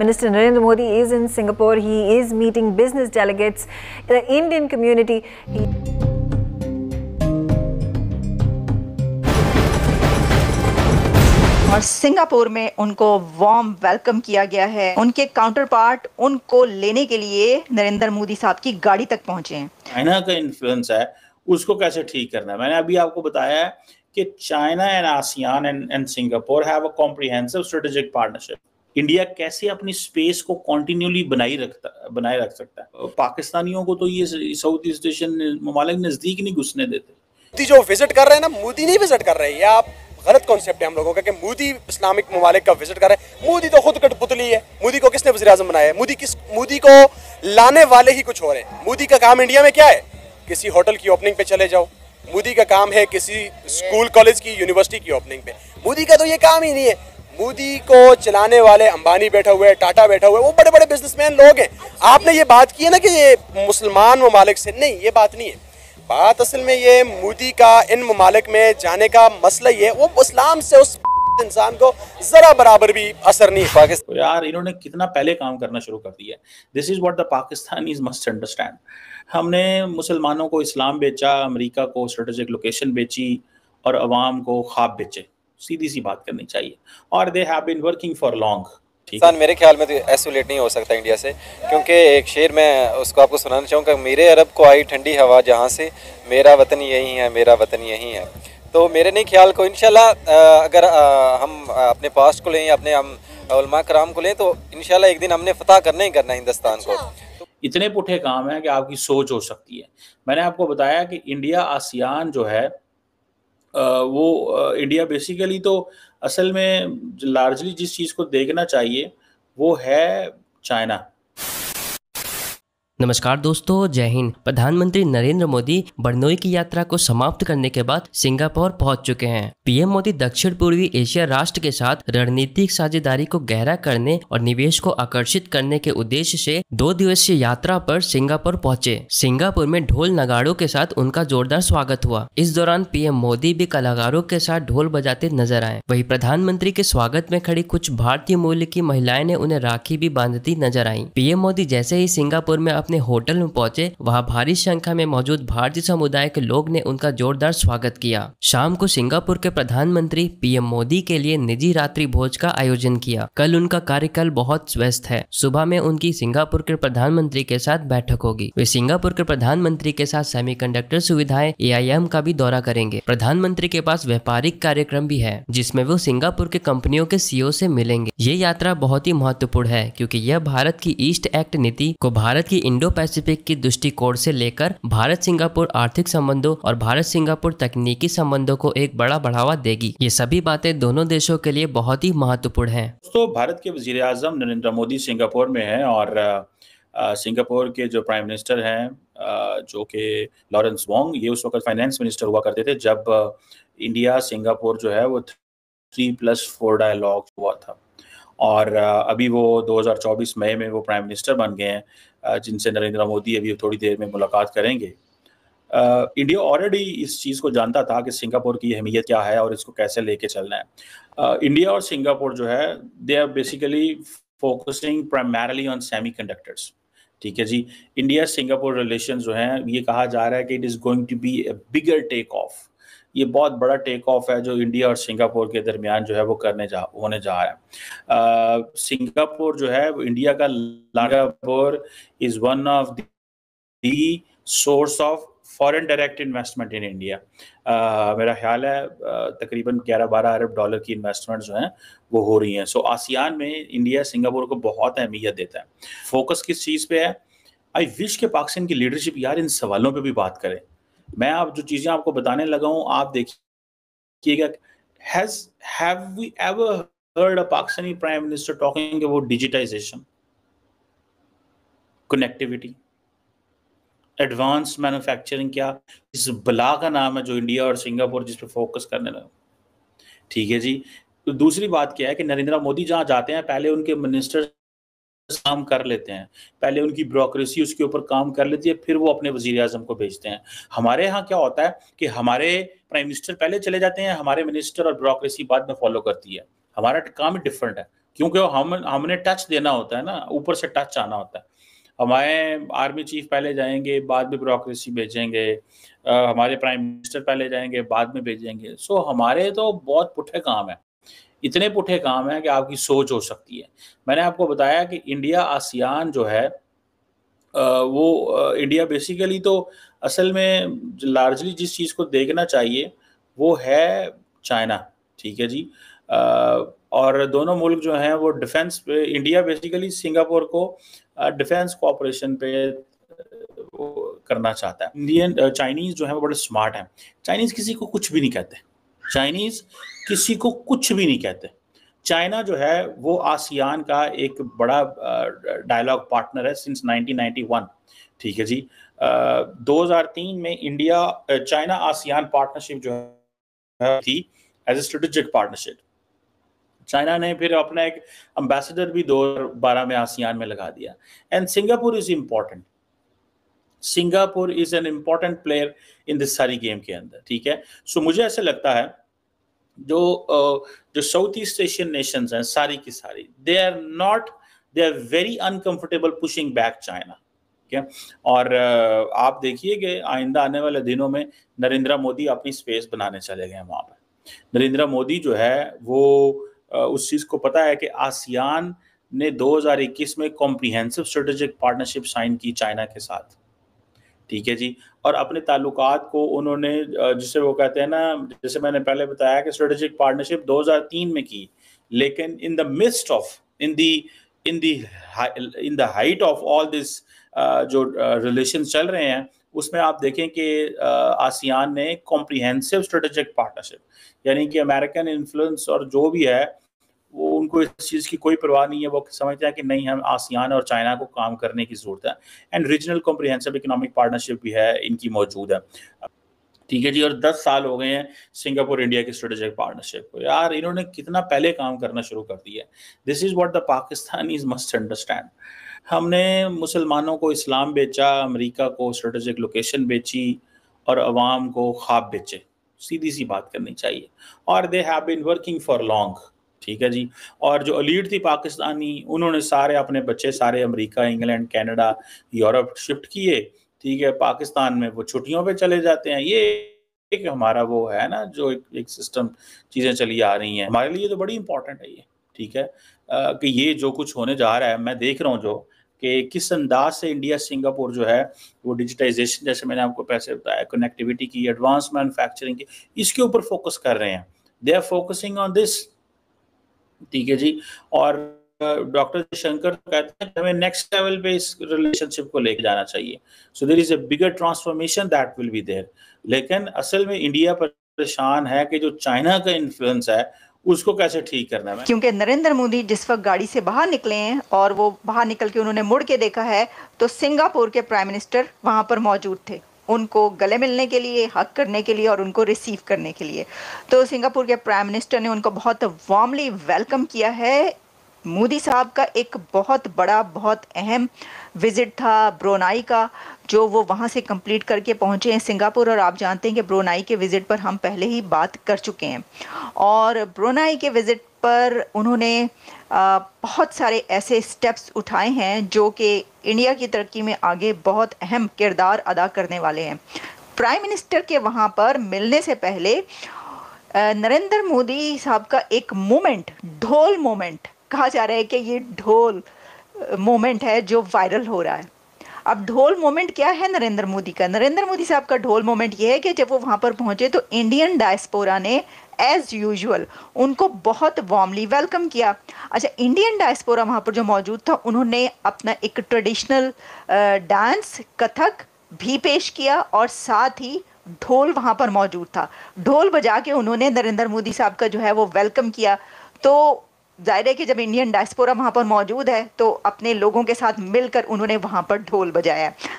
Minister Narendra Modi is in Singapore. He is meeting business delegates, the Indian community. He और Singapore में उनको warm welcome किया गया है उनके काउंटर पार्ट उनको लेने के लिए नरेंद्र मोदी साहब की गाड़ी तक पहुंचे हैं चाइना का इन्फ्लुएंस है उसको कैसे ठीक करना है मैंने अभी आपको बताया है कि China and ASEAN and Singapore have a comprehensive strategic partnership India कैसे अपनी स्पेस को कॉन्टिन्यूली बनाई रखता बनाए रख सकता है पाकिस्तानियों को तो ये साउथ ईस्ट एशियन ममालिक नज़दीक नहीं घुसने देते जो विजिट कर रहे हैं ना मोदी नहीं विजिट कर रहे आप गलत कॉन्सेप्ट है हम लोगों का कि मोदी इस्लामिक ममालिक का विजिट कर रहे हैं मोदी तो खुद कठपुतली है मोदी को किसने वजी अजम बनाया है मोदी किस मोदी को लाने वाले ही कुछ हो रहे हैं मोदी का काम इंडिया में क्या है किसी होटल की ओपनिंग पे चले जाओ मोदी का काम है किसी स्कूल कॉलेज की यूनिवर्सिटी की ओपनिंग पे मोदी का तो ये काम ही नहीं है मोदी को चलाने वाले अंबानी बैठा हुआ है टाटा बैठा हुआ है वो बड़े बड़े बिजनेसमैन लोग हैं आपने ये बात की है ना कि ये मुसलमान ममालिक से नहीं ये बात नहीं है बात असल में ये मोदी का इन ममालिक में जाने का मसला ये वो इस्लाम से उस इंसान को जरा बराबर भी असर नहीं पाकिस्तान तो यार इन्होंने कितना पहले काम करना शुरू कर दिया this is what the Pakistan is must understand हमने मुसलमानों को इस्लाम बेचा अमरीका को स्ट्रेटेजिक लोकेशन बेची और अवाम को ख्वाब बेचे सीधी सी बात करनी चाहिए और they have been working for long इंसान मेरे ख्याल में तो आइसोलेट नहीं हो सकता इंडिया से क्योंकि एक शेर मैं उसको आपको सुनाना चाहूँगा मेरे अरब को आई ठंडी हवा जहाँ से मेरा वतन यही है मेरा वतन यही है तो मेरे नहीं ख्याल को इन अगर हम अपने पास्ट को लें अपने हम उलमा कराम को लें तो इन एक दिन हमने फतह करना ही करना हिंदुस्तान को अच्छा। तो इतने पुठे काम है कि आपकी सोच हो सकती है मैंने आपको बताया कि इंडिया आसियान जो है वो इंडिया बेसिकली तो असल में लार्जली जिस चीज़ को देखना चाहिए वो है चाइना नमस्कार दोस्तों जय हिंद प्रधानमंत्री नरेंद्र मोदी बरनोई की यात्रा को समाप्त करने के बाद सिंगापुर पहुंच चुके हैं पीएम मोदी दक्षिण पूर्वी एशिया राष्ट्र के साथ रणनीतिक साझेदारी को गहरा करने और निवेश को आकर्षित करने के उद्देश्य से दो दिवसीय यात्रा पर सिंगापुर पहुंचे सिंगापुर में ढोल नगाड़ों के साथ उनका जोरदार स्वागत हुआ इस दौरान पीएम मोदी भी कलाकारों के साथ ढोल बजाते नजर आए वही प्रधानमंत्री के स्वागत में खड़ी कुछ भारतीय मूल्य की महिलाएं ने उन्हें राखी भी बांधती नजर आई पीएम मोदी जैसे ही सिंगापुर में अपने अपने होटल में पहुंचे वहाँ भारी संख्या में मौजूद भारतीय समुदाय के लोग ने उनका जोरदार स्वागत किया शाम को सिंगापुर के प्रधानमंत्री पीएम मोदी के लिए निजी रात्रि भोज का आयोजन किया कल उनका कार्यकाल बहुत व्यस्त है सुबह में उनकी सिंगापुर के प्रधानमंत्री के साथ बैठक होगी वे सिंगापुर के प्रधानमंत्री के साथ सेमी कंडक्टर सुविधाएं एम का भी दौरा करेंगे प्रधानमंत्री के पास व्यापारिक कार्यक्रम भी है जिसमें वो सिंगापुर के कंपनियों के सीओ से मिलेंगे ये यात्रा बहुत ही महत्वपूर्ण है क्योंकि यह भारत की ईस्ट एक्ट नीति को भारत की इंडिया इंडो पैसिफिक के दृष्टिकोण से लेकर भारत सिंगापुर आर्थिक संबंधों और भारत सिंगापुर तकनीकी संबंधों को एक बड़ा बढ़ावा देगी ये सभी बातें दोनों देशों के लिए बहुत ही महत्वपूर्ण है दोस्तों भारत के वजीर आजम नरेंद्र मोदी सिंगापुर में है और सिंगापुर के जो प्राइम मिनिस्टर हैं जो कि लॉरेंस वोंग ये उस वक्त फाइनेंस मिनिस्टर हुआ करते थे जब इंडिया सिंगापुर जो है वो थ्री प्लस फोर डायलॉग हुआ था और अभी वो 2024 मई में वो प्राइम मिनिस्टर बन गए हैं जिनसे नरेंद्र मोदी अभी थोड़ी देर में मुलाकात करेंगे इंडिया ऑलरेडी इस चीज़ को जानता था कि सिंगापुर की अहमियत क्या है और इसको कैसे लेके चलना है इंडिया और सिंगापुर जो है they are basically focusing primarily on semi conductors ठीक है जी इंडिया सिंगापुर रिलेशन जो हैं ये कहा जा रहा है कि it is going to be a bigger take off ये बहुत बड़ा टेक ऑफ है जो इंडिया और सिंगापुर के दरमियान जो है वो करने जा होने जा रहा है सिंगापुर जो है इंडिया का लागापुर is one of the source of foreign direct investment in India मेरा ख्याल है uh, तकरीबन 11-12 अरब डॉलर की इन्वेस्टमेंट जो हैं वो हो रही हैं सो so, आसियान में इंडिया सिंगापुर को बहुत अहमियत देता है फोकस किस चीज़ पे है आई विश के पाकिस्तान की लीडरशिप यार इन सवालों पे भी बात करें मैं आप जो चीजें आपको बताने लगा हूं आप देखिएगा has have we ever heard a Pakistani advance manufacturing क्या इस बला का नाम है जो इंडिया और सिंगापुर जिस पे फोकस करने लगा ठीक है जी तो दूसरी बात क्या है कि नरेंद्र मोदी जहां जाते हैं पहले उनके मिनिस्टर काम कर लेते हैं पहले उनकी ब्रोक्रेसी उसके ऊपर काम कर लेती है फिर वो अपने वजीर अजम को भेजते हैं हमारे यहाँ क्या होता है कि हमारे प्राइम मिनिस्टर पहले चले जाते हैं हमारे मिनिस्टर और ब्रोक्रेसी बाद में फॉलो करती है हमारा काम डिफरेंट है क्योंकि हम हमने टच देना होता है ना ऊपर से टच आना होता है हमारे आर्मी चीफ पहले जाएंगे बाद में ब्रोक्रेसी भेजेंगे हमारे प्राइम मिनिस्टर पहले जाएंगे बाद में भेजेंगे सो हमारे तो बहुत पुठे काम है इतने पुठे काम हैं कि आपकी सोच हो सकती है मैंने आपको बताया कि इंडिया आसियान जो है वो इंडिया बेसिकली तो असल में लार्जली जिस चीज़ को देखना चाहिए वो है चाइना ठीक है जी और दोनों मुल्क जो हैं वो डिफेंस पे इंडिया बेसिकली सिंगापुर को डिफेंस कोऑपरेशन पे करना चाहता है इंडियन चाइनीज़ जो है वो बड़े स्मार्ट हैं चाइनीज़ किसी को कुछ भी नहीं कहते चाइनीज किसी को कुछ भी नहीं कहते चाइना जो है वो आसियान का एक बड़ा डायलॉग पार्टनर है सिंस 1991 ठीक है जी आ, 2003 में इंडिया चाइना आसियान पार्टनरशिप जो है थी as a strategic partnership China ने फिर अपना एक अम्बेसडर भी 2012 में आसियान में लगा दिया and Singapore is important Singapore is an important player in this सारी गेम के अंदर ठीक है सो so, मुझे ऐसे लगता है जो जो साउथ ईस्ट एशियन नेशंस हैं सारी की सारी they are not they are very uncomfortable pushing back China क्या और आप देखिए कि आइंदा आने वाले दिनों में नरेंद्र मोदी अपनी स्पेस बनाने चले गए वहां पर नरेंद्र मोदी जो है वो उस चीज़ को पता है कि आसियान ने 2021 में कॉम्प्रिहेंसिव स्ट्रेटेजिक पार्टनरशिप साइन की चाइना के साथ ठीक है जी और अपने ताल्लुकात को उन्होंने जिसे वो कहते हैं ना जैसे मैंने पहले बताया कि स्ट्रेटेजिक पार्टनरशिप 2003 में की लेकिन in the mist of in the in the in the height of all this जो रिलेशन चल रहे हैं उसमें आप देखें कि आसियान ने कॉम्प्रीहेंसिव स्ट्रेटेजिक पार्टनरशिप यानी कि अमेरिकन इन्फ्लुएंस और जो भी है वो उनको इस चीज़ की कोई परवाह नहीं है वो समझते हैं कि नहीं हम आसियान और चाइना को काम करने की ज़रूरत है and regional comprehensive economic partnership भी है इनकी मौजूद है ठीक है जी और 10 साल हो गए हैं सिंगापुर इंडिया की स्ट्रेटेजिक पार्टनरशिप को यार इन्होंने कितना पहले काम करना शुरू कर दिया this is what the Pakistan is must understand हमने मुसलमानों को इस्लाम बेचा अमेरिका को स्ट्रेटेजिक लोकेशन बेची और अवाम को ख्वाब बेचे सीधी सी बात करनी चाहिए और they have been working for long ठीक है जी और जो अलीड थी पाकिस्तानी उन्होंने सारे अपने बच्चे सारे America England Canada Europe shift किए ठीक है पाकिस्तान में वो छुट्टियों पे चले जाते हैं ये एक हमारा वो है ना जो एक, एक सिस्टम चीज़ें चली आ रही हैं हमारे लिए तो बड़ी इंपॉर्टेंट है ये ठीक है आ, कि ये जो कुछ होने जा रहा है मैं देख रहा हूँ जो कि किस अंदाज से इंडिया सिंगापुर जो है वो डिजिटाइजेशन जैसे मैंने आपको पैसे बताया कनेक्टिविटी की एडवांस मैनुफैक्चरिंग की इसके ऊपर फोकस कर रहे हैं they are focusing on this ठीक है जी और डॉक्टर शंकर तो कहते हैं हमें नेक्स्ट लेवल पे इस रिलेशनशिप को लेके जाना चाहिए so there is a bigger transformation that will be there लेकिन असल में इंडिया पर परेशान है कि जो चाइना का इन्फ्लुएंस है उसको कैसे ठीक करना है क्योंकि नरेंद्र मोदी जिस वक्त गाड़ी से बाहर निकले हैं और वो बाहर निकल के उन्होंने मुड़ के देखा है तो सिंगापुर के प्राइम मिनिस्टर वहां पर मौजूद थे उनको गले मिलने के लिए हक करने के लिए और उनको रिसीव करने के लिए तो सिंगापुर के प्राइम मिनिस्टर ने उनको बहुत वार्मली वेलकम किया है मोदी साहब का एक बहुत बड़ा बहुत अहम विजिट था ब्रोनाई का जो वो वहाँ से कंप्लीट करके पहुँचे हैं सिंगापुर और आप जानते हैं कि ब्रोनाई के विज़िट पर हम पहले ही बात कर चुके हैं और ब्रोनाई के विज़िट पर उन्होंने बहुत सारे ऐसे स्टेप्स उठाए हैं जो कि इंडिया की तरक्की में आगे बहुत अहम किरदार अदा करने वाले हैं प्राइम मिनिस्टर के वहाँ पर मिलने से पहले नरेंद्र मोदी साहब का एक मोमेंट ढोल मोमेंट कहा जा रहा है कि ये ढोल मोमेंट है जो वायरल हो रहा है अब ढोल मोमेंट क्या है नरेंद्र मोदी का नरेंद्र मोदी साहब का ढोल मोमेंट यह है कि जब वो वहाँ पर पहुँचे तो इंडियन डायस्पोरा ने एज यूजल उनको बहुत वार्मली वेलकम किया अच्छा इंडियन डायस्पोरा वहाँ पर जो मौजूद था उन्होंने अपना एक ट्रेडिशनल डांस कथक भी पेश किया और साथ ही ढोल वहाँ पर मौजूद था ढोल बजा के उन्होंने नरेंद्र मोदी साहब का जो है वो वेलकम किया तो जाहिर है कि जब इंडियन डायस्पोरा वहाँ पर मौजूद है तो अपने लोगों के साथ मिलकर उन्होंने वहाँ पर ढोल बजाया